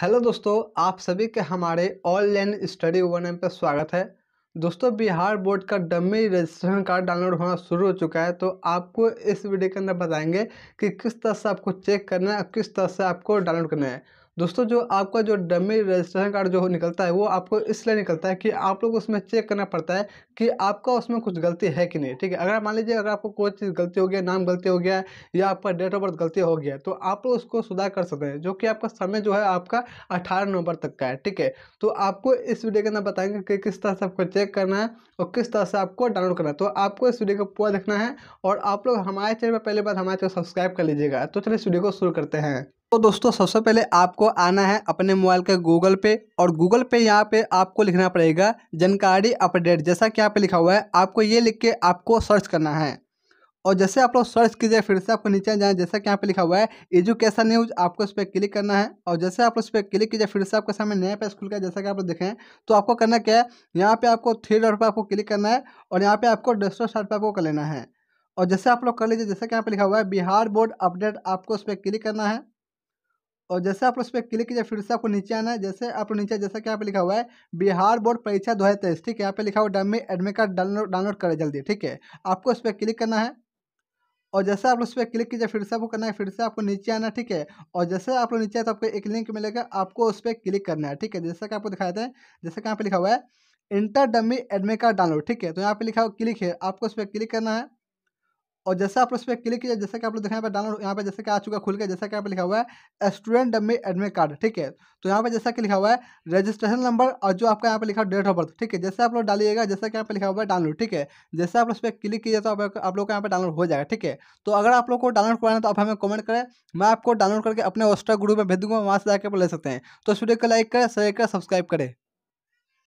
hello दोस्तों आप सभी के हमारे ऑनलाइन स्टडी वन एम पर स्वागत है दोस्तों बिहार बोर्ड का डमी रजिस्ट्रेशन कार्ड डाउनलोड होना शुरू हो चुका है तो आपको इस वीडियो के अंदर बताएंगे कि किस तरह से आपको चेक करना है और किस तरह से आपको डाउनलोड करना है दोस्तों जो आपका जो डमी रजिस्ट्रेशन कार्ड जो निकलता है वो आपको इसलिए निकलता है कि आप लोग उसमें चेक करना पड़ता है कि आपका उसमें कुछ गलती है कि नहीं ठीक है अगर मान लीजिए अगर आपको कोई चीज़ गलती हो गया नाम गलती हो गया या आपका डेट ऑफ बर्थ गलती हो गया तो आप लोग उसको सुधार कर सकते हैं जो कि आपका समय जो है आपका अठारह नवंबर तक का है ठीक है तो आपको इस वीडियो के अंदर बताएंगे कि किस तरह से आपको चेक करना है और किस तरह से आपको डाउनलोड करना है तो आपको इस वीडियो को पूरा देखना है और आप लोग हमारे चैनल पर पहले बार हमारे चैनल सब्सक्राइब कर लीजिएगा तो चलिए इस वीडियो को शुरू करते हैं तो दोस्तों सबसे पहले आपको आना है अपने मोबाइल के गूगल पे और गूगल पे यहाँ पे आपको लिखना पड़ेगा जानकारी अपडेट जैसा कि यहाँ पे लिखा हुआ है आपको ये लिख के आपको सर्च करना है और जैसे आप लोग सर्च कीजिए फिर से आपको नीचे जाए जैसा कि यहाँ पे लिखा हुआ है एजुकेशन न्यूज आपको इस पर क्लिक करना है और जैसे आप उस पर क्लिक कीजिए फिर से आपके सामने नया पेज खुल गया जैसा कि आप लोग देखें तो आपको करना क्या है यहाँ पे आपको थ्री डॉट पर आपको क्लिक करना है और यहाँ पे आपको डेस्टो शर्ट पर आपको कर लेना है और जैसे आप लोग कर लीजिए जैसे कि यहाँ पे लिखा हुआ है बिहार बोर्ड अपडेट आपको उस पर क्लिक करना है और जैसे आप उस पर क्लिक कीजिए फिर से आपको नीचे आना है जैसे आप नीचे जैसा कि यहाँ पे लिखा हुआ है बिहार बोर्ड परीक्षा दो हज़ार तेईस ठीक है यहाँ पे लिखा हुआ dummy admit card download download करें जल्दी ठीक है आपको उस पर क्लिक करना है और जैसे आप उस पर क्लिक कीजिए फिर से आपको करना है फिर से आपको नीचे आना ठीक है और जैसे आप लोग नीचे आए तो आपको एक लिंक मिलेगा आपको उस पर क्लिक करना है ठीक है जैसा कि आपको दिखाते हैं जैसे कि यहाँ लिखा हुआ है inter dummy admit card download ठीक है तो यहाँ पे लिखा हुआ क्लिक है आपको उस पर क्लिक करना है और जैसा आप लोग इस पर क्लिक किया जैसे कि आप लोग देखें यहाँ पर डाउनलोड यहाँ पर जैसे कि आ चुका खुल के जैसा कि यहाँ पर लिखा हुआ है स्टूडेंट एडमिट कार्ड ठीक है तो यहाँ पर जैसा कि लिखा हुआ है रजिस्ट्रेशन नंबर और जो आपका यहाँ पर लिखा डेट ऑफ बर्थ ठीक है जैसे आप लोग डालिएगा जैसे कि यहाँ पर लिखा हुआ है डाउनलोड ठीक है जैसे आप लोग इस पर क्लिक कीजिए तो आप लोग का यहाँ पर डाउनलोड हो जाएगा ठीक है तो अगर आप लोग को डाउनलोड कराना तो आप हमें कमेंट करें मैं आपको डाउनलोड करके अपने व्हाट्सएप ग्रुप में भेज दूंगा वहाँ से जाकर ले सकते हैं तो इस वीडियो को लाइक करें शेयर करें सब्सक्राइब करें